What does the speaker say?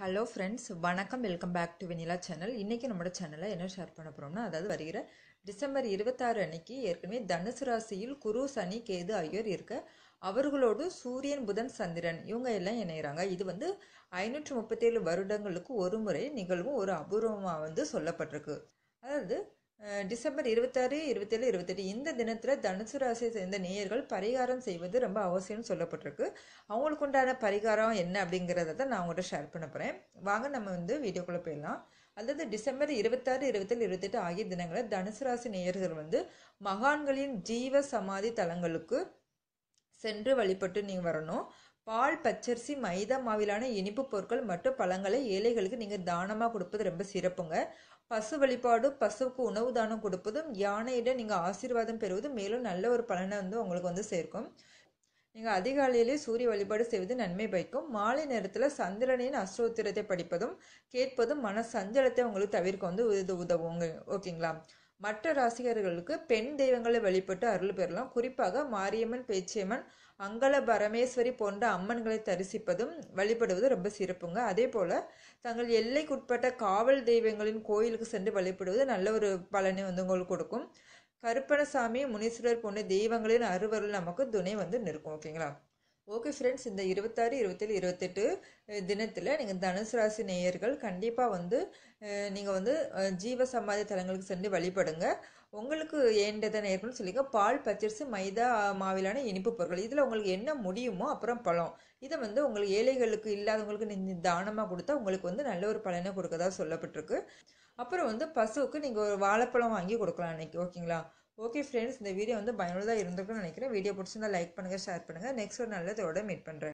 hello friends வணக்கம் welcome back to Vanilla channel இன்றைக்கி நம்மளோட சேனலில் என்ன ஷேர் பண்ண போகிறோம்னா அதாவது வருகிற டிசம்பர் இருபத்தாறு அன்னைக்கு ஏற்கனவே தனுசு ராசியில் குரு சனி கேது ஆகியோர் இருக்க அவர்களோடு சூரியன் புதன் சந்திரன் இவங்க எல்லாம் இணைகிறாங்க இது வந்து ஐநூற்றி முப்பத்தேழு வருடங்களுக்கு ஒரு முறை நிகழ்வும் ஒரு அபூர்வமாக வந்து சொல்லப்பட்டிருக்கு அதாவது டிசம்பர் இருபத்தாறு இருபத்தேழு இருபத்தெட்டு இந்த தினத்தில் தனுசு ராசியை சேர்ந்த நேயர்கள் பரிகாரம் செய்வது ரொம்ப அவசியம்னு சொல்லப்பட்டிருக்கு அவங்களுக்கு உண்டான பரிகாரம் என்ன அப்படிங்கிறத தான் நான் உங்கள்கிட்ட ஷேர் பண்ண போகிறேன் வாங்க நம்ம வந்து வீடியோக்குள்ளே போயிடலாம் அல்லது டிசம்பர் இருபத்தாறு இருபத்தேழு இருபத்தெட்டு ஆகிய தினங்களில் தனுசு ராசி நேயர்கள் வந்து மகான்களின் ஜீவ சமாதி தலங்களுக்கு சென்று வழிபட்டு நீங்கள் வரணும் பால் பச்சரிசி மைதா மாவிலான இனிப்பு பொருட்கள் மற்றும் பழங்களை ஏழைகளுக்கு நீங்கள் தானமாக கொடுப்பது ரொம்ப சிறப்புங்க பசு வழிபாடு பசுவுக்கு உணவு தானம் கொடுப்பதும் யானையிட நீங்கள் ஆசீர்வாதம் பெறுவதும் மேலும் நல்ல ஒரு பலனை வந்து உங்களுக்கு வந்து சேர்க்கும் நீங்கள் அதிகாலையிலே சூரிய வழிபாடு செய்வது நன்மை பயக்கும் மாலை நேரத்தில் சந்திரனின் அஸ்ரோத்திரத்தை படிப்பதும் கேட்பதும் மன சஞ்சலத்தை உங்களுக்கு தவிர்க்க வந்து இது உதவுங்க ஓகேங்களா மற்ற ராசிகர்களுக்கு பெண் தெய்வங்களை வழிபட்டு அருள் பெறலாம் குறிப்பாக மாரியம்மன் பேச்சியம்மன் அங்கல பரமேஸ்வரி போன்ற அம்மன்களை தரிசிப்பதும் வழிபடுவது ரொம்ப சிறப்புங்க அதே போல் தங்கள் எல்லைக்குட்பட்ட காவல் தெய்வங்களின் கோயிலுக்கு சென்று வழிபடுவது நல்ல ஒரு பலனை வந்து உங்களுக்கு கொடுக்கும் கருப்பணசாமி முனீஸ்வரர் போன்ற தெய்வங்களின் அருவருள் நமக்கு துணை வந்து நிற்கும் ஓகேங்களா ஓகே ஃப்ரெண்ட்ஸ் இந்த இருபத்தாறு இருபத்தேழு இருபத்தெட்டு தினத்தில் நீங்கள் தனுசு ராசி நேயர்கள் கண்டிப்பாக வந்து நீங்கள் வந்து ஜீவ சமாதி தலங்களுக்கு சென்று வழிபடுங்க உங்களுக்கு ஏண்டத நேர்கள்னு சொல்லிங்க பால் பச்சரிசி மைதா மாவிலான இனிப்பு பொருட்கள் இதில் உங்களுக்கு என்ன முடியுமோ அப்புறம் பழம் இதை வந்து உங்களுக்கு ஏழைகளுக்கு இல்லாதவங்களுக்கு நீங்கள் தானமாக கொடுத்தா உங்களுக்கு வந்து நல்ல ஒரு பலனை கொடுக்கதா சொல்லப்பட்டிருக்கு அப்புறம் வந்து பசுவுக்கு நீங்கள் ஒரு வாழைப்பழம் வாங்கி கொடுக்கலாம் அன்னைக்கு ஓகேங்களா ஓகே ஃப்ரெண்ட்ஸ் இந்த வீடியோ வந்து பயனுள்ளதாக இருந்திருக்கும்னு நினைக்கிறேன் வீடியோ பிடிச்சிருந்தா லைக் பண்ணுங்கள் ஷேர் பண்ணுங்கள் நெக்ஸ்ட் ஒரு நல்லதோட மீட் பண்ணுறேன்